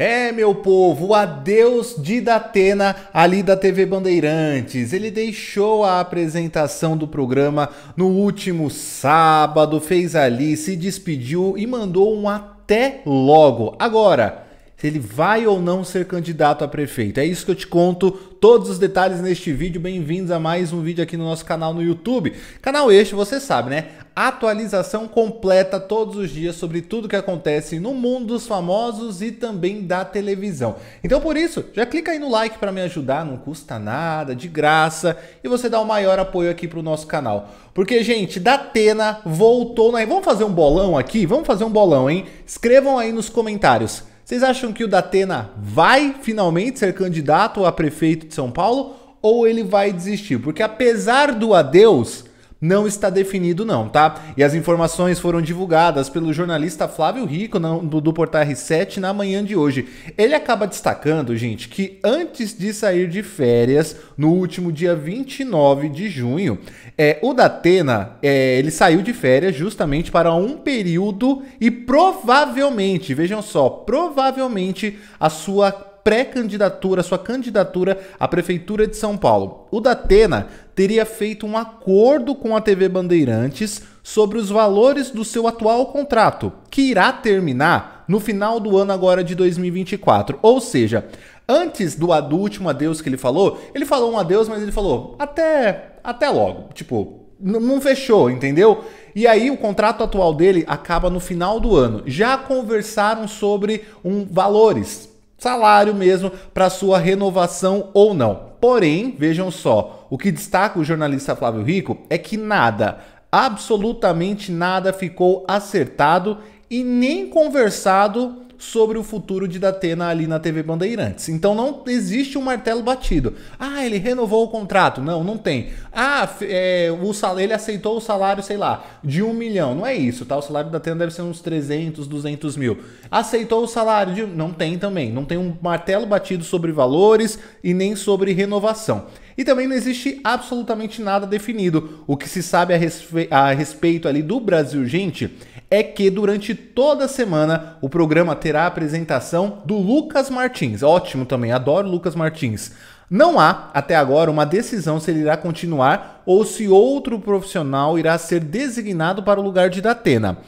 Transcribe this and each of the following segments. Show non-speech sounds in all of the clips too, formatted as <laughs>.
É, meu povo, o adeus de Datena ali da TV Bandeirantes. Ele deixou a apresentação do programa no último sábado, fez ali, se despediu e mandou um até logo. Agora, se ele vai ou não ser candidato a prefeito. É isso que eu te conto, todos os detalhes neste vídeo. Bem-vindos a mais um vídeo aqui no nosso canal no YouTube. Canal este, você sabe, né? Atualização completa todos os dias sobre tudo que acontece no mundo dos famosos e também da televisão. Então, por isso, já clica aí no like para me ajudar, não custa nada, de graça, e você dá o maior apoio aqui pro nosso canal. Porque, gente, da Atena voltou na. Vamos fazer um bolão aqui? Vamos fazer um bolão, hein? Escrevam aí nos comentários. Vocês acham que o Datena vai finalmente ser candidato a prefeito de São Paulo ou ele vai desistir? Porque apesar do adeus, não está definido não, tá? E as informações foram divulgadas pelo jornalista Flávio Rico do, do Portal R7 na manhã de hoje. Ele acaba destacando, gente, que antes de sair de férias, no último dia 29 de junho, é, o Datena, é, ele saiu de férias justamente para um período e provavelmente, vejam só, provavelmente a sua pré-candidatura, sua candidatura à Prefeitura de São Paulo. O Datena teria feito um acordo com a TV Bandeirantes sobre os valores do seu atual contrato, que irá terminar no final do ano agora de 2024. Ou seja, antes do, do último adeus que ele falou, ele falou um adeus, mas ele falou até, até logo. Tipo, não fechou, entendeu? E aí o contrato atual dele acaba no final do ano. Já conversaram sobre um valores salário mesmo para sua renovação ou não. Porém, vejam só, o que destaca o jornalista Flávio Rico é que nada, absolutamente nada ficou acertado e nem conversado sobre o futuro de Datena ali na TV Bandeirantes. Então não existe um martelo batido. Ah, ele renovou o contrato. Não, não tem. Ah, é, o salário, ele aceitou o salário, sei lá, de um milhão. Não é isso, tá? O salário da Datena deve ser uns 300, 200 mil. Aceitou o salário de... Não tem também. Não tem um martelo batido sobre valores e nem sobre renovação. E também não existe absolutamente nada definido. O que se sabe a, respe... a respeito ali do Brasil, gente, é que durante toda a semana o programa terá a apresentação do Lucas Martins. Ótimo também, adoro Lucas Martins. Não há, até agora, uma decisão se ele irá continuar ou se outro profissional irá ser designado para o lugar de Datena.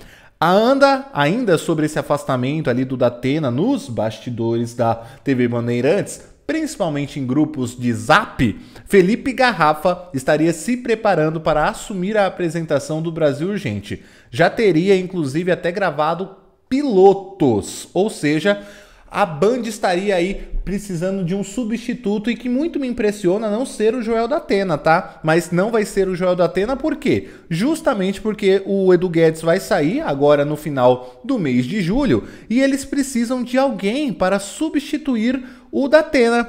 A Anda, ainda sobre esse afastamento ali do Datena nos bastidores da TV Bandeirantes, principalmente em grupos de zap, Felipe Garrafa estaria se preparando para assumir a apresentação do Brasil Urgente. Já teria, inclusive, até gravado pilotos, ou seja, a Band estaria aí precisando de um substituto e que muito me impressiona não ser o Joel da Atena, tá? Mas não vai ser o Joel da Atena por quê? Justamente porque o Edu Guedes vai sair agora no final do mês de julho e eles precisam de alguém para substituir o da Atena.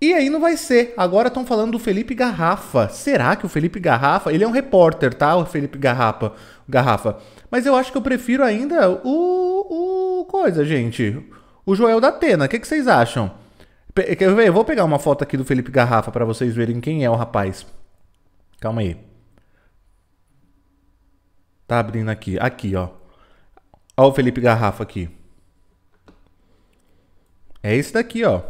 E aí não vai ser. Agora estão falando do Felipe Garrafa. Será que o Felipe Garrafa, ele é um repórter, tá? O Felipe Garrafa, Garrafa. Mas eu acho que eu prefiro ainda o, o coisa, gente o Joel da Atena. O que, que vocês acham? Eu vou pegar uma foto aqui do Felipe Garrafa para vocês verem quem é o rapaz. Calma aí. Tá abrindo aqui. Aqui, ó. Ó o Felipe Garrafa aqui. É esse daqui, ó.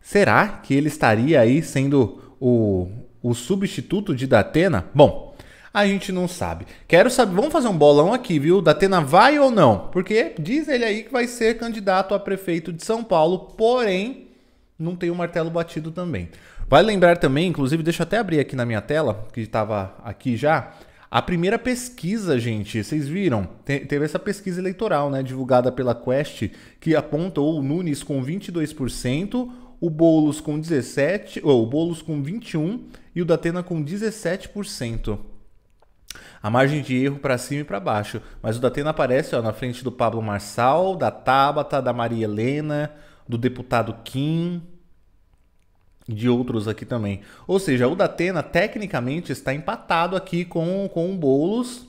Será que ele estaria aí sendo o, o substituto de Datena? Bom, a gente não sabe. Quero saber, vamos fazer um bolão aqui, viu? Datena vai ou não? Porque diz ele aí que vai ser candidato a prefeito de São Paulo, porém não tem o um martelo batido também. Vai vale lembrar também, inclusive, deixa eu até abrir aqui na minha tela, que estava aqui já, a primeira pesquisa, gente, vocês viram? Te teve essa pesquisa eleitoral, né, divulgada pela Quest, que apontou o Nunes com 22%, o Boulos com 17, ou, o Boulos com 21 e o Datena com 17%. A margem de erro para cima e para baixo. Mas o Datena aparece ó, na frente do Pablo Marçal, da Tabata, da Maria Helena, do deputado Kim de outros aqui também. Ou seja, o Datena tecnicamente está empatado aqui com, com o Boulos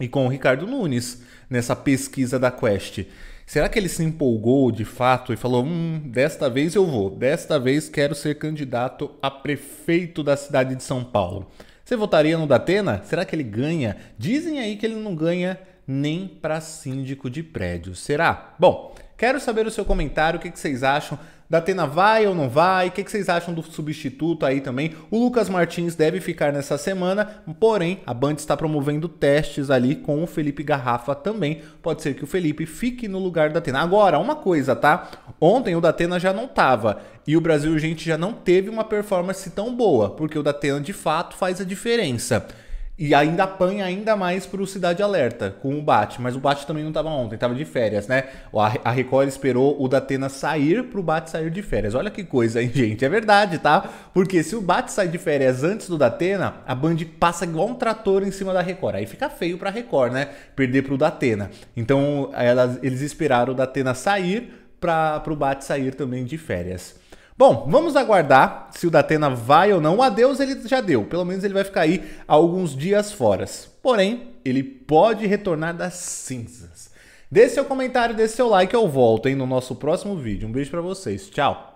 e com o Ricardo Nunes nessa pesquisa da Quest. Será que ele se empolgou de fato e falou: hum, desta vez eu vou, desta vez quero ser candidato a prefeito da cidade de São Paulo? Você votaria no Datena? Será que ele ganha? Dizem aí que ele não ganha nem para síndico de prédio. Será? Bom, quero saber o seu comentário, o que vocês acham. Da Atena vai ou não vai? O que, que vocês acham do substituto aí também? O Lucas Martins deve ficar nessa semana, porém a Band está promovendo testes ali com o Felipe Garrafa também. Pode ser que o Felipe fique no lugar da Atena. Agora, uma coisa, tá? Ontem o da Atena já não tava e o Brasil gente já não teve uma performance tão boa, porque o da Atena de fato faz a diferença. E ainda apanha ainda mais pro Cidade Alerta, com o Bat. Mas o Bat também não tava ontem, tava de férias, né? A Record esperou o Datena sair pro Bat sair de férias. Olha que coisa, hein, <laughs> gente? É verdade, tá? Porque se o Bat sair de férias antes do Datena, a Band passa igual um trator em cima da Record. Aí fica feio pra Record, né? Perder pro Datena. Então, elas, eles esperaram o Datena sair para o Bat sair também de férias. Bom, vamos aguardar se o Datena vai ou não. O adeus ele já deu, pelo menos ele vai ficar aí alguns dias fora. Porém, ele pode retornar das cinzas. Deixe seu comentário, deixe seu like, eu volto hein, no nosso próximo vídeo. Um beijo para vocês, tchau!